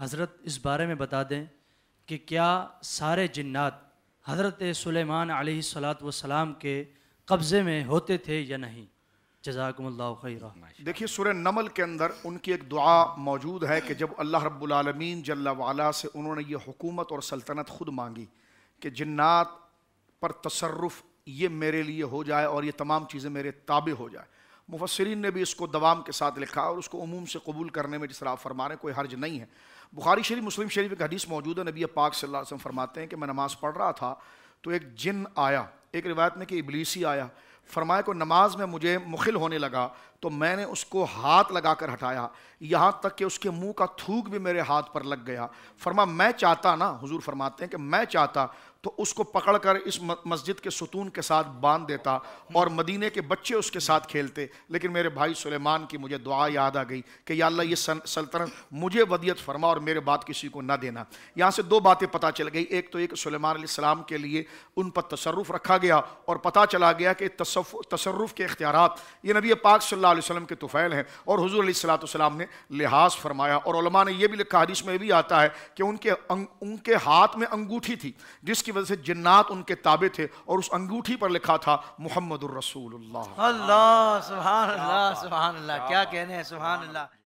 हज़रत इस बारे में बता दें कि क्या सारे जन्ात हज़रत सुलेमान सलात वसलाम के कब्ज़े में होते थे या नहीं जजाकम्ला देखिए सुर नमल के अंदर उनकी एक दुआ मौजूद है कि जब अल्लाह रब्लमीन जल्ला वाला से उन्होंने ये हुकूमत और सल्तनत खुद मांगी कि जन्ात पर तसरफ़ ये मेरे लिए हो जाए और ये तमाम चीज़ें मेरे ताबे हो जाए मुफसरीन ने भी इसको दवाम के साथ लिखा और उसको उमूम से कबूल करने में जिस तरह फरमा रहे हैं कोई हर्ज नहीं है बुखारी शरीफ मुस्लिम शरीफ एक हदीस मौजूद है नबी पाक सल्लल्लाहु अलैहि वसल्लम फरमाते हैं कि मैं नमाज़ पढ़ रहा था तो एक जिन आया एक रिवायत में कि इबलीसी आया फरमाए को नमाज में मुझे मुखिल होने लगा तो मैंने उसको हाथ लगा कर हटाया यहाँ तक कि उसके मुंह का थूक भी मेरे हाथ पर लग गया फरमा मैं चाहता ना हुजूर फरमाते हैं कि मैं चाहता तो उसको पकड़कर इस मस्जिद के सुतून के साथ बांध देता और मदीने के बच्चे उसके साथ खेलते लेकिन मेरे भाई सुलेमान की मुझे दुआ याद आ गई कि या अल्लाह ये सल्तनत मुझे वदियत फरमा और मेरे बात किसी को ना देना यहाँ से दो बातें पता चल गई एक तो एक सुलेमान सलाम के लिए उन पर तसरफ़ रखा गया और पता चला गया कि तसरफ़ के इख्तियार ये नबी पाक सल्ला वसलम के तुफ़ैल हैं और हजूर सलाम ने लिहाज फरमाया और ने यह भी लिखा हदीस में भी आता है कि उनके उनके हाथ में अंगूठी थी जिसकी जिसकी वजह से जिन्नात उनके ताबे थे और उस अंगूठी पर लिखा था मोहम्मद रसूल अल्लाह सुबहान अल्लाह सुबहान अल्लाह क्या कहने हैं सुबहान अल्लाह